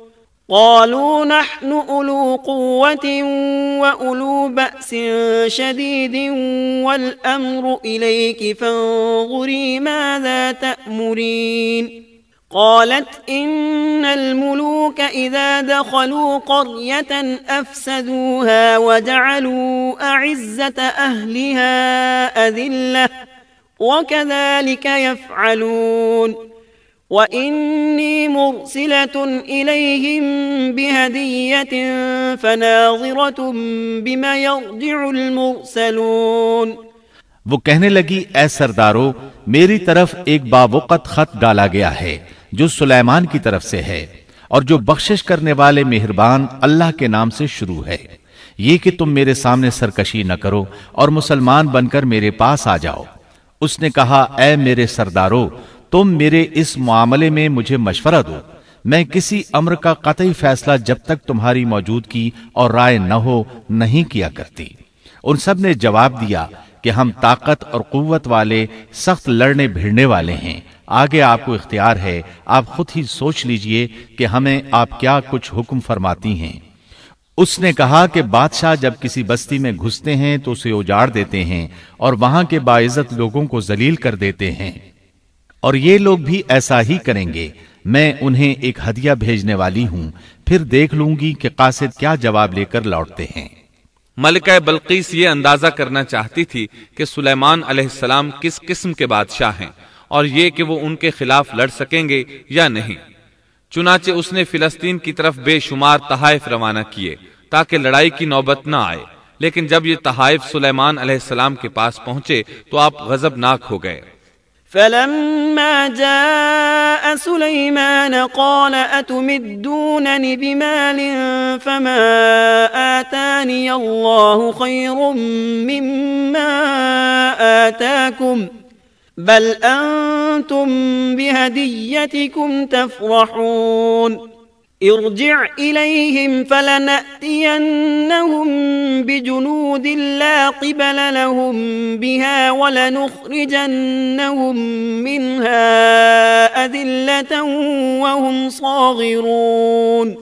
Speaker 2: قالوا نحن أولو قوة وأولو بأس شديد والأمر إليك فانظري ماذا تأمرين قالت إن الملوك إذا دخلوا قرية أفسدوها وجعلوا أعزة أهلها أذلة وكذلك يفعلون وإني مرسلة إليهم بهدية فناظرة بما يرجع المرسلون
Speaker 1: وہ کہنے لگی اے سردارو میری طرف ایک باوقت خط ڈالا گیا ہے جو سلیمان کی طرف سے ہے اور جو بخشش کرنے والے مہربان اللہ کے نام سے شروع ہے یہ کہ تم میرے سامنے سرکشی نہ کرو اور مسلمان بن کر میرے پاس آ جاؤ اس نے کہا اے میرے سردارو تم میرے اس معاملے میں مجھے مشورہ دو میں کسی امر کا قطعی فیصلہ جب تک تمہاری موجودگی اور رائے نہ ہو نہیں کیا کرتی ان سب نے جواب دیا کہ ہم طاقت اور قوت والے سخت لڑنے بھیڑنے والے ہیں آگے آپ کو اختیار ہے آپ خود ہی سوچ لیجئے کہ ہمیں آپ کیا کچھ حکم فرماتی ہیں اس نے کہا کہ بادشاہ جب کسی بستی میں گھستے ہیں تو اسے اجاڑ دیتے ہیں اور وہاں کے باعزت لوگوں کو ذلیل کر دیتے ہیں اور یہ لوگ بھی ایسا ہی کریں گے میں انہیں ایک ہدیہ بھیجنے والی ہوں پھر دیکھ لوں گی کہ قاصد کیا جواب لے کر لوٹتے ہیں
Speaker 3: ملکہ بلقیس یہ اندازہ کرنا چاہتی تھی کہ سلیمان علیہ السلام کس قسم کے بادشاہ ہیں اور یہ کہ وہ ان کے خلاف لڑ سکیں گے یا نہیں چنانچہ اس نے فلسطین کی طرف بے شمار تحائف روانہ کیے تاکہ لڑائی کی نوبت نہ آئے لیکن جب یہ تحائف سلیمان علیہ السلام کے پاس پہنچے تو آپ غذب ناک ہو گئے
Speaker 2: فلما جاء سليمان قال أتمدونني بمال فما آتاني الله خير مما آتاكم بل أنتم بهديتكم تفرحون ارجع إليهم فلنأتينهم بجنود لا قبل لهم بها ولنخرجنهم منها أذلة وهم صاغرون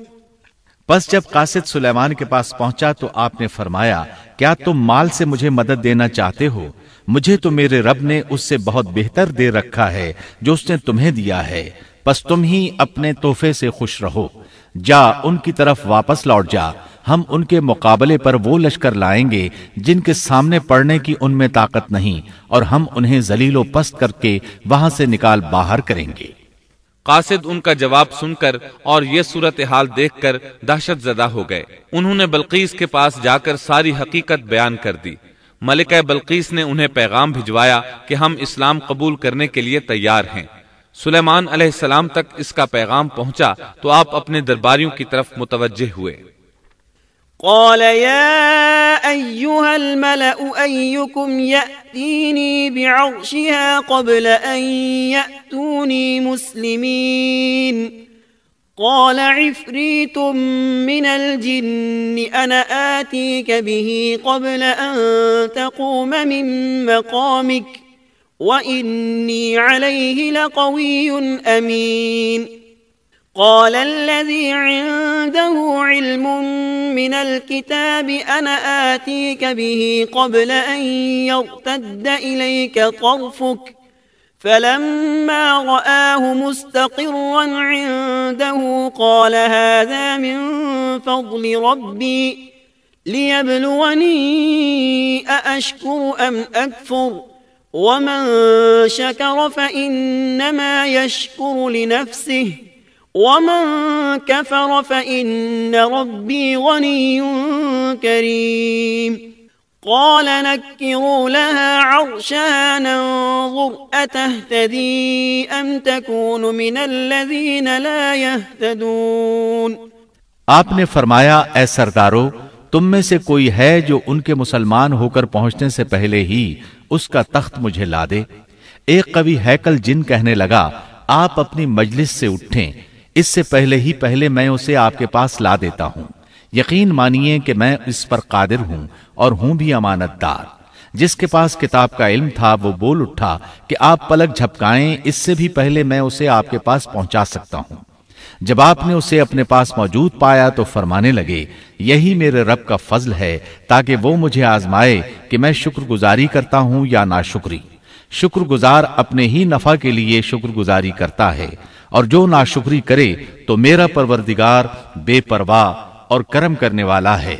Speaker 1: پس جب قاسد سلیمان کے پاس پہنچا تو آپ نے فرمایا کیا تم مال سے مجھے مدد دینا چاہتے ہو مجھے تو میرے رب نے اس سے بہت بہتر دے رکھا ہے جو اس نے تمہیں دیا ہے بس تم ہی اپنے تحفے سے خوش رہو جا ان کی طرف واپس لوٹ جا ہم ان کے مقابلے پر وہ لشکر لائیں گے جن کے سامنے پڑنے کی ان میں طاقت نہیں اور ہم انہیں زلیل و پست کر کے وہاں سے نکال باہر کریں گے
Speaker 3: قاصد ان کا جواب سن کر اور یہ صورتحال دیکھ کر دہشت زدہ ہو گئے انہوں نے بلقیس کے پاس جا کر ساری حقیقت بیان کر دی ملکہ بلقیس نے انہیں پیغام بھجوایا کہ ہم اسلام قبول کرنے کے لیے تیار ہیں سلیمان علیہ السلام تک اس کا پیغام پہنچا تو آپ اپنے درباریوں کی طرف متوجہ ہوئے
Speaker 2: قال يا کوتی بعرشها قبل مسلمين قال عفريت من من الجن به قبل تقوم مقامك وإني عليه لقوي أمين قال الذي عنده علم من الكتاب أنا آتيك به قبل أن يرتد إليك طرفك فلما رآه مستقرا عنده قال هذا من فضل ربي ليبلوني أأشكر أم أكفر ومن شكر فإنما يشكر لنفسه ومن كفر فإن ربي غني كريم قال نكروا لها عرشها ننظر أتهتدي أم تكون من الذين لا يهتدون
Speaker 1: آپ نے فرمایا اے سردارو تم میں سے کوئی ہے جو ان کے مسلمان ہو کر پہنچنے سے پہلے ہی اس کا تخت مجھے لا دے ایک قوی ہیکل جن کہنے لگا آپ اپنی مجلس سے اٹھیں اس سے پہلے ہی پہلے میں اسے آپ کے پاس لا دیتا ہوں یقین مانیے کہ میں اس پر قادر ہوں اور ہوں بھی امانت دار جس کے پاس کتاب کا علم تھا وہ بول اٹھا کہ آپ پلک جھپکائیں اس سے بھی پہلے میں اسے آپ کے پاس پہنچا سکتا ہوں جب آپ نے اسے اپنے پاس موجود پایا تو فرمانے لگے یہی میرے رب کا فضل ہے تاکہ وہ مجھے آزمائے کہ میں شکر گزاری کرتا ہوں یا ناشکری شکر گزار اپنے ہی نفع کے لیے شکر گزاری کرتا ہے اور جو ناشکری کرے تو میرا پروردگار بے پرواہ اور کرم کرنے والا ہے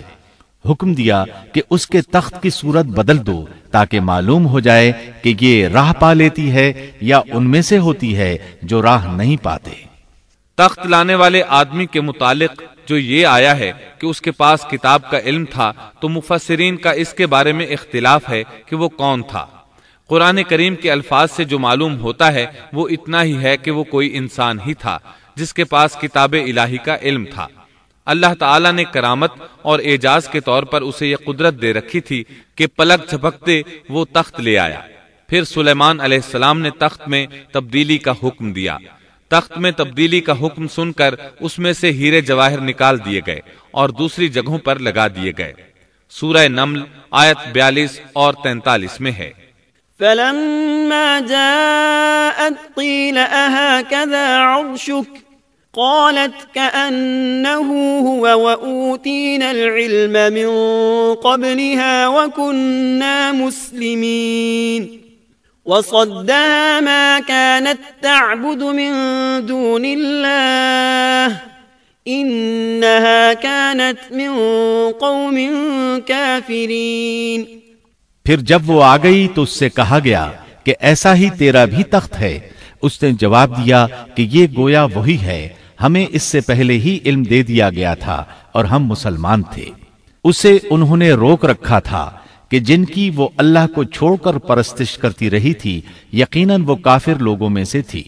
Speaker 1: حکم دیا کہ اس کے تخت کی صورت بدل دو تاکہ معلوم ہو جائے کہ یہ راہ پا لیتی ہے یا ان میں سے ہوتی ہے جو راہ نہیں پاتے
Speaker 3: تخت لانے والے آدمی کے متعلق جو یہ آیا ہے کہ اس کے پاس کتاب کا علم تھا تو مفسرین کا اس کے بارے میں اختلاف ہے کہ وہ کون تھا قرآن کریم کے الفاظ سے جو معلوم ہوتا ہے وہ اتنا ہی ہے کہ وہ کوئی انسان ہی تھا جس کے پاس کتاب الہی کا علم تھا اللہ تعالیٰ نے کرامت اور اعجاز کے طور پر اسے یہ قدرت دے رکھی تھی کہ پلک جھپکتے وہ تخت لے آیا پھر سلیمان علیہ السلام نے تخت میں تبدیلی کا حکم دیا تخت میں تبدیلی کا حکم سن کر اس میں سے ہیرے جواہر نکال دیے گئے اور دوسری جگہوں پر لگا دیے گئے سورہ نمل آیت بیالیس اور تینتالیس میں ہے
Speaker 2: فلما جاءت قيل أهكذا عرشك قالت كأنه هو وأوتينا العلم من قبلها وكنا مسلمين وصدها ما كانت كانت تعبد من من دون الله قوم كافرين
Speaker 3: پھر
Speaker 1: جب وہ آ گئی تو اس سے کہا گیا کہ ایسا ہی تیرا بھی تخت ہے اس نے جواب دیا کہ یہ گویا وہی ہے ہمیں اس سے پہلے ہی علم دے دیا گیا تھا اور ہم مسلمان تھے اسے انہوں نے روک رکھا تھا کہ جن کی وہ اللہ کو چھوڑ کر پرستش کرتی رہی تھی یقیناً وہ کافر لوگوں میں سے تھی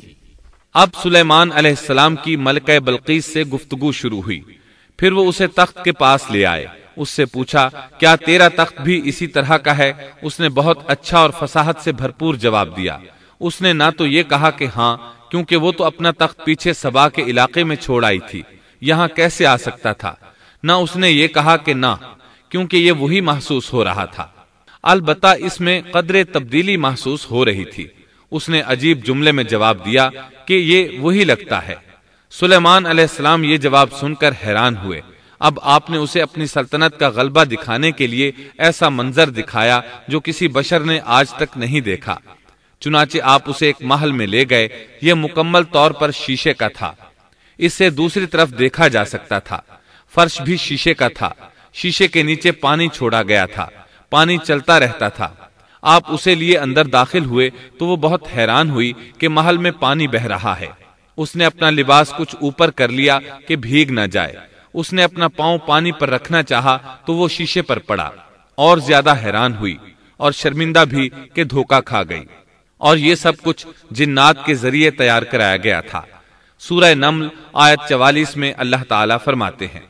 Speaker 3: اب سلیمان علیہ السلام کی ملکہ بلقیس سے گفتگو شروع ہوئی پھر وہ اسے تخت کے پاس لے آئے اس سے پوچھا کیا تیرا تخت بھی اسی طرح کا ہے اس نے بہت اچھا اور فصاحت سے بھرپور جواب دیا اس نے نہ تو یہ کہا کہ ہاں کیونکہ وہ تو اپنا تخت پیچھے سبا کے علاقے میں چھوڑ آئی تھی یہاں کیسے آ سکتا تھا نہ اس نے یہ کہا کہ نہ کیونکہ یہ وہی محسوس ہو رہا تھا البتہ اس میں قدر تبدیلی محسوس ہو رہی تھی اس نے عجیب جملے میں جواب دیا کہ یہ وہی لگتا ہے سلیمان علیہ السلام یہ جواب سن کر حیران ہوئے اب آپ نے اسے اپنی سلطنت کا غلبہ دکھانے کے لیے ایسا منظر دکھایا جو کسی بشر نے آج تک نہیں دیکھا چنانچہ آپ اسے ایک محل میں لے گئے یہ مکمل طور پر شیشے کا تھا اس سے دوسری طرف دیکھا جا سکتا تھا فرش بھی شیشے کا تھا شیشے کے نیچے پانی چھوڑا گیا تھا پانی چلتا رہتا تھا آپ اسے لیے اندر داخل ہوئے تو وہ بہت حیران ہوئی کہ محل میں پانی بہ رہا ہے اس نے اپنا لباس کچھ اوپر کر لیا کہ بھیگ نہ جائے اس نے اپنا پاؤں پانی پر رکھنا چاہا تو وہ شیشے پر پڑا اور زیادہ حیران ہوئی اور شرمندہ بھی کہ دھوکا کھا گئی اور یہ سب کچھ جنات کے ذریعے تیار کرایا گیا تھا سورہ نمل آیت چوالیس میں اللہ تعالیٰ فرماتے ہیں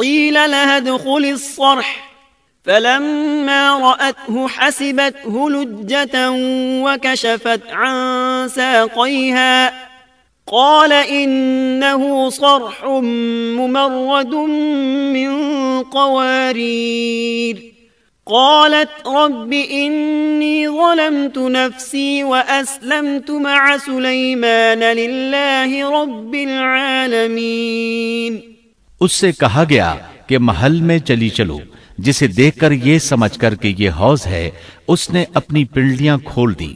Speaker 2: قيل لها ادخل الصرح فلما رأته حسبته لجة وكشفت عن ساقيها قال إنه صرح ممرد من قوارير قالت رب إني ظلمت نفسي وأسلمت مع سليمان لله رب العالمين
Speaker 1: اس سے کہا گیا کہ محل میں چلی چلو جسے دیکھ کر یہ سمجھ کر کہ یہ حوض ہے اس نے اپنی پنڈلیاں کھول دی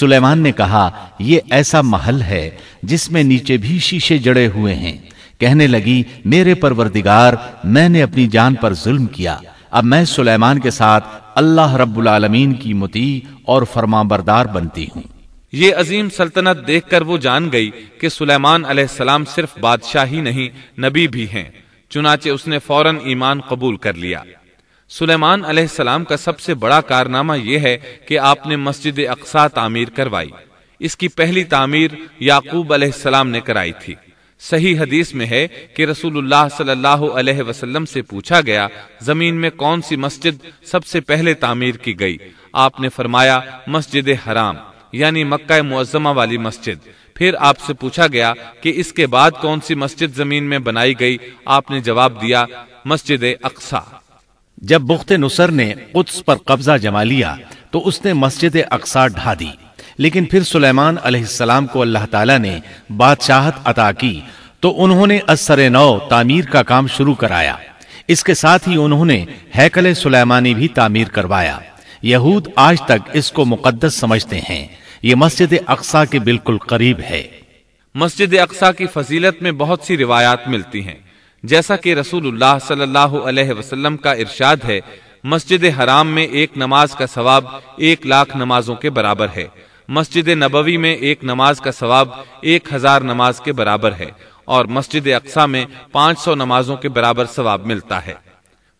Speaker 1: سلیمان نے کہا یہ ایسا محل ہے جس میں نیچے بھی شیشے جڑے ہوئے ہیں کہنے لگی میرے پروردگار میں نے اپنی جان پر ظلم کیا اب میں سلیمان کے ساتھ اللہ رب العالمین کی متی اور فرما بردار بنتی ہوں
Speaker 3: یہ عظیم سلطنت دیکھ کر وہ جان گئی کہ سلیمان علیہ السلام صرف بادشاہ ہی نہیں نبی بھی ہیں چنانچہ اس نے فوراً ایمان قبول کر لیا سلیمان علیہ السلام کا سب سے بڑا کارنامہ یہ ہے کہ آپ نے مسجد اقسا تعمیر کروائی اس کی پہلی تعمیر یعقوب علیہ السلام نے کرائی تھی صحیح حدیث میں ہے کہ رسول اللہ صلی اللہ علیہ وسلم سے پوچھا گیا زمین میں کون سی مسجد سب سے پہلے تعمیر کی گئی آپ نے فرمایا مسجد حرام یعنی مکہ معظمہ والی مسجد پھر آپ سے پوچھا گیا کہ اس کے بعد کون سی مسجد زمین میں بنائی گئی آپ نے جواب دیا مسجد اقسا
Speaker 1: جب بخت نصر نے قدس پر قبضہ جما لیا تو اس نے مسجد اقسا ڈھا دی لیکن پھر سلیمان علیہ السلام کو اللہ تعالیٰ نے بادشاہت عطا کی تو انہوں نے اثر نو تعمیر کا کام شروع کرایا اس کے ساتھ ہی انہوں نے ہیکل سلیمانی بھی تعمیر کروایا یہود آج تک اس کو مقدس سمجھتے ہیں یہ مسجد اقسا کے بالکل قریب ہے
Speaker 3: مسجد اقسا کی فضیلت میں بہت سی روایات ملتی ہیں جیسا کہ رسول اللہ صلی اللہ علیہ وسلم کا ارشاد ہے مسجد حرام میں ایک نماز کا ثواب ایک لاکھ نمازوں کے برابر ہے مسجد نبوی میں ایک نماز کا ثواب ایک ہزار نماز کے برابر ہے اور مسجد اقسا میں پانچ سو نمازوں کے برابر ثواب ملتا ہے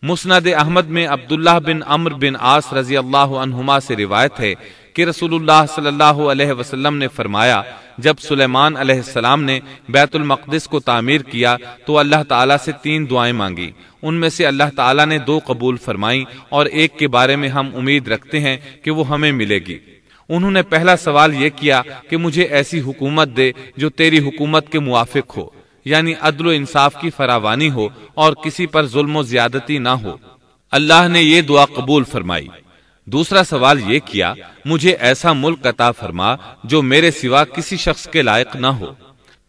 Speaker 3: مسند احمد میں عبداللہ بن عمر بن آس رضی اللہ عنہما سے روایت ہے کہ رسول اللہ صلی اللہ علیہ وسلم نے فرمایا جب سلیمان علیہ السلام نے بیت المقدس کو تعمیر کیا تو اللہ تعالیٰ سے تین دعائیں مانگی ان میں سے اللہ تعالیٰ نے دو قبول فرمائیں اور ایک کے بارے میں ہم امید رکھتے ہیں کہ وہ ہمیں ملے گی انہوں نے پہلا سوال یہ کیا کہ مجھے ایسی حکومت دے جو تیری حکومت کے موافق ہو یعنی عدل و انصاف کی فراوانی ہو اور کسی پر ظلم و زیادتی نہ ہو اللہ نے یہ دعا قبول فرمائی دوسرا سوال یہ کیا مجھے ایسا ملک عطا فرما جو میرے سوا کسی شخص کے لائق نہ ہو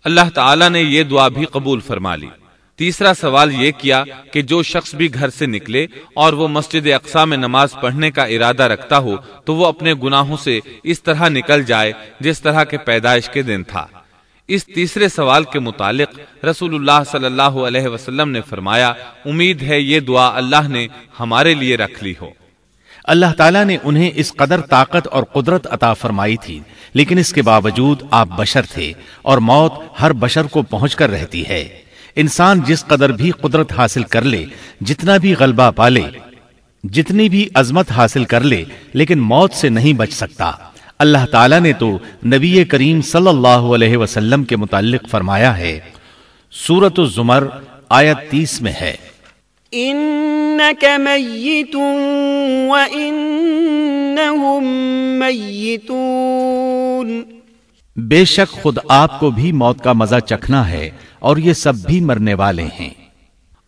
Speaker 3: اللہ تعالیٰ نے یہ دعا بھی قبول فرما لی تیسرا سوال یہ کیا کہ جو شخص بھی گھر سے نکلے اور وہ مسجد اقسا میں نماز پڑھنے کا ارادہ رکھتا ہو تو وہ اپنے گناہوں سے اس طرح نکل جائے جس طرح کے پیدائش کے دن تھا اس تیسرے سوال کے متعلق رسول اللہ صلی اللہ علیہ وسلم نے فرمایا امید ہے یہ دعا اللہ نے ہمارے لیے رکھ لی ہو اللہ
Speaker 1: تعالیٰ نے انہیں اس قدر طاقت اور قدرت عطا فرمائی تھی لیکن اس کے باوجود آپ بشر تھے اور موت ہر بشر کو پہنچ کر رہتی ہے انسان جس قدر بھی قدرت حاصل کر لے جتنا بھی غلبہ پالے جتنی بھی عظمت حاصل کر لے لیکن موت سے نہیں بچ سکتا اللہ تعالیٰ نے تو نبی کریم صلی اللہ علیہ وسلم کے متعلق فرمایا ہے سورت الزمر آیت تیس میں ہے بے شک خود آپ کو بھی موت کا مزہ چکھنا ہے اور یہ سب بھی مرنے والے ہیں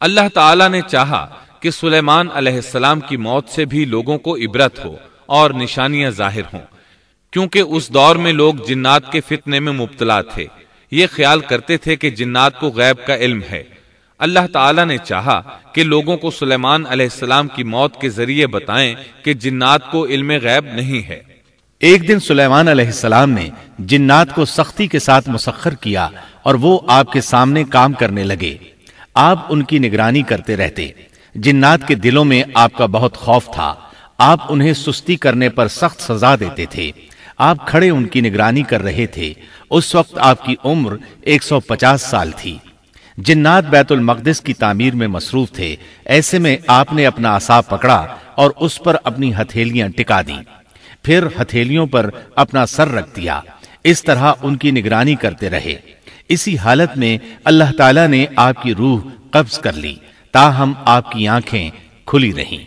Speaker 3: اللہ تعالیٰ نے چاہا کہ سلیمان علیہ السلام کی موت سے بھی لوگوں کو عبرت ہو اور نشانیاں ظاہر ہوں کیونکہ اس دور میں لوگ جنات کے فتنے میں مبتلا تھے یہ خیال کرتے تھے کہ جنات کو غیب کا علم ہے اللہ تعالی نے چاہا کہ لوگوں کو سلیمان علیہ السلام کی موت کے ذریعے بتائیں کہ جنات کو علم غیب نہیں ہے
Speaker 1: ایک دن سلیمان علیہ السلام نے جنات کو سختی کے ساتھ مسخر کیا اور وہ آپ کے سامنے کام کرنے لگے آپ ان کی نگرانی کرتے رہتے جنات کے دلوں میں آپ کا بہت خوف تھا آپ انہیں سستی کرنے پر سخت سزا دیتے تھے آپ کھڑے ان کی نگرانی کر رہے تھے اس وقت آپ کی عمر ایک سو پچاس سال تھی جنات بیت المقدس کی تعمیر میں مصروف تھے ایسے میں آپ نے اپنا اصاب پکڑا اور اس پر اپنی ہتھیلیاں ٹکا پھر ہتھیلیوں پر اپنا سر رکھ دیا اس طرح ان کی نگرانی کرتے رہے اسی حالت میں اللہ تعالیٰ نے آپ کی روح قبض کر لی تاہم آپ کی آنکھیں کھلی
Speaker 3: رہیں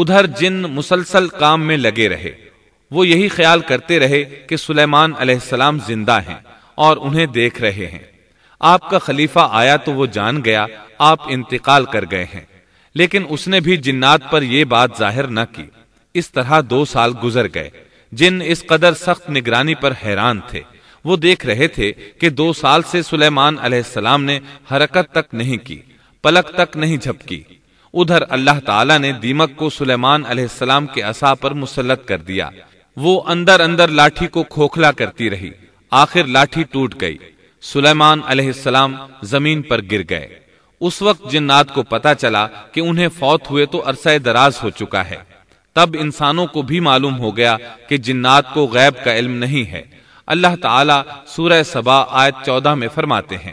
Speaker 3: ادھر جن مسلسل کام میں لگے رہے وہ یہی خیال کرتے رہے کہ سلیمان علیہ السلام زندہ ہیں اور انہیں دیکھ رہے ہیں آپ کا خلیفہ آیا تو وہ جان گیا آپ انتقال کر گئے ہیں لیکن اس نے بھی جنات پر یہ بات ظاہر نہ کی اس اس طرح دو سال گزر گئے جن قدر سخت نگرانی پر حیران تھے وہ دیکھ رہے تھے کہ دو سال سے سلیمان علیہ السلام نے حرکت تک نہیں کی پلک تک نہیں جھپکی ادھر اللہ تعالیٰ نے دیمک کو سلیمان علیہ السلام کے اصا پر مسلط کر دیا وہ اندر اندر لاٹھی کو کھوکھلا کرتی رہی آخر لاٹھی ٹوٹ گئی سلیمان علیہ السلام زمین پر گر گئے اس وقت جنات کو پتا چلا کہ انہیں فوت ہوئے تو عرصہ دراز ہو چکا ہے تب انسانوں کو بھی معلوم ہو گیا کہ جنات کو غیب کا علم نہیں ہے اللہ تعالی سورہ سبا آیت چودہ میں فرماتے ہیں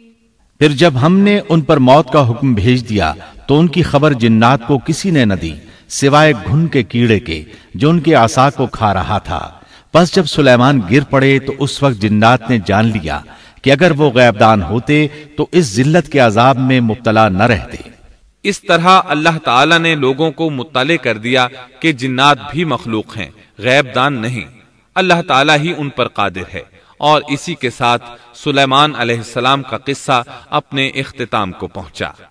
Speaker 3: پھر
Speaker 1: جب ہم نے ان پر موت کا حکم بھیج دیا تو ان کی خبر جنات کو کسی نے نہ دی سوائے گھن کے کیڑے کے جو ان کے آسا کو کھا رہا تھا بس جب سلیمان گر پڑے تو اس وقت جنات نے جان لیا کہ اگر وہ غیب دان ہوتے تو اس ذلت کے عذاب میں مبتلا نہ رہتے
Speaker 3: اس طرح اللہ تعالی نے لوگوں کو مطلع کر دیا کہ جنات بھی مخلوق ہیں غیب دان نہیں اللہ تعالی ہی ان پر قادر ہے اور اسی کے ساتھ سلیمان علیہ السلام کا قصہ اپنے اختتام کو پہنچا